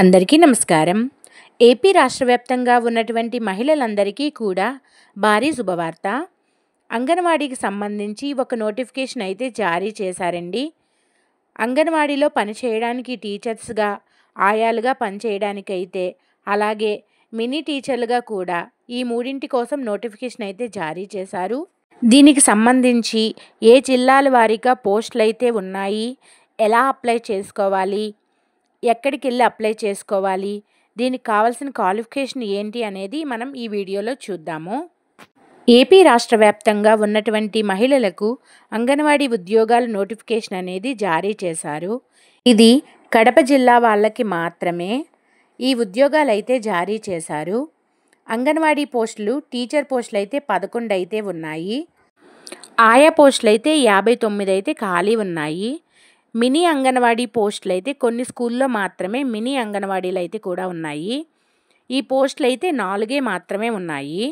అందరికీ నమస్కారం ఏపీ రాష్ట్ర వ్యాప్తంగా ఉన్నటువంటి మహిళలందరికీ కూడా భారీ శుభవార్త అంగన్వాడీకి సంబంధించి ఒక నోటిఫికేషన్ అయితే జారీ చేశారండి అంగన్వాడీలో పనిచేయడానికి టీచర్స్గా ఆయాలుగా పనిచేయడానికైతే అలాగే మినీ టీచర్లుగా కూడా ఈ మూడింటి కోసం నోటిఫికేషన్ అయితే జారీ చేశారు దీనికి సంబంధించి ఏ జిల్లాల వారిగా పోస్టులు అయితే ఉన్నాయి ఎలా అప్లై చేసుకోవాలి ఎక్కడికి వెళ్ళి అప్లై చేసుకోవాలి దీనికి కావాల్సిన క్వాలిఫికేషన్ ఏంటి అనేది మనం ఈ వీడియోలో చూద్దాము ఏపీ రాష్ట్ర వ్యాప్తంగా ఉన్నటువంటి మహిళలకు అంగన్వాడీ ఉద్యోగాల నోటిఫికేషన్ అనేది జారీ చేశారు ఇది కడప జిల్లా వాళ్ళకి మాత్రమే ఈ ఉద్యోగాలు అయితే జారీ చేశారు అంగన్వాడీ పోస్టులు టీచర్ పోస్టులు అయితే పదకొండు అయితే ఉన్నాయి ఆయా పోస్టులు అయితే యాభై తొమ్మిది అయితే ఖాళీ ఉన్నాయి మినీ అంగన్వాడీ పోస్టులు అయితే కొన్ని స్కూల్లో మాత్రమే మినీ అంగన్వాడీలు అయితే కూడా ఉన్నాయి ఈ పోస్టులు అయితే నాలుగే మాత్రమే ఉన్నాయి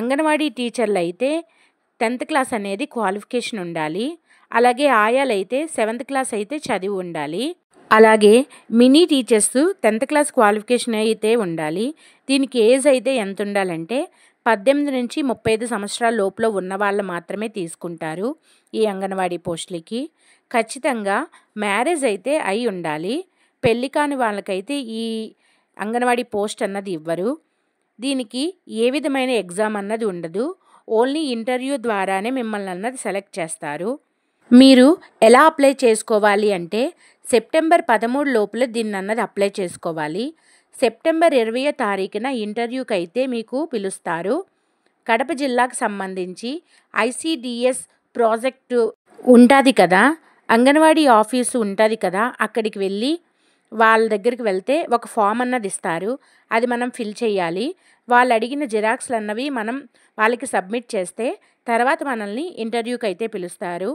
అంగన్వాడీ టీచర్లు అయితే టెన్త్ క్లాస్ అనేది క్వాలిఫికేషన్ ఉండాలి అలాగే ఆయాలు అయితే సెవెంత్ క్లాస్ అయితే చదివి ఉండాలి అలాగే mini teachers tenth class qualification అయితే ఉండాలి దీనికి ఏజ్ అయితే ఎంత ఉండాలంటే పద్దెనిమిది నుంచి ముప్పై ఐదు సంవత్సరాల లోపులో ఉన్న వాళ్ళు మాత్రమే తీసుకుంటారు ఈ అంగన్వాడీ పోస్టులకి ఖచ్చితంగా మ్యారేజ్ అయితే అయి ఉండాలి పెళ్ళి కాని వాళ్ళకైతే ఈ అంగన్వాడీ పోస్ట్ అన్నది ఇవ్వరు దీనికి ఏ విధమైన ఎగ్జామ్ అన్నది ఉండదు ఓన్లీ ఇంటర్వ్యూ ద్వారానే మిమ్మల్ని అన్నది సెలెక్ట్ చేస్తారు మీరు ఎలా అప్లై చేసుకోవాలి అంటే సెప్టెంబర్ పదమూడు లోపల దీన్ని అన్నది అప్లై చేసుకోవాలి సెప్టెంబర్ ఇరవయో తారీఖున ఇంటర్వ్యూకి అయితే మీకు పిలుస్తారు కడప జిల్లాకు సంబంధించి ఐసిడిఎస్ ప్రాజెక్టు ఉంటుంది కదా అంగన్వాడీ ఆఫీసు ఉంటుంది కదా అక్కడికి వెళ్ళి వాళ్ళ దగ్గరికి వెళ్తే ఒక ఫామ్ అన్నది ఇస్తారు అది మనం ఫిల్ చేయాలి వాళ్ళు అడిగిన జిరాక్స్లు అన్నవి మనం వాళ్ళకి సబ్మిట్ చేస్తే తర్వాత మనల్ని ఇంటర్వ్యూకి అయితే పిలుస్తారు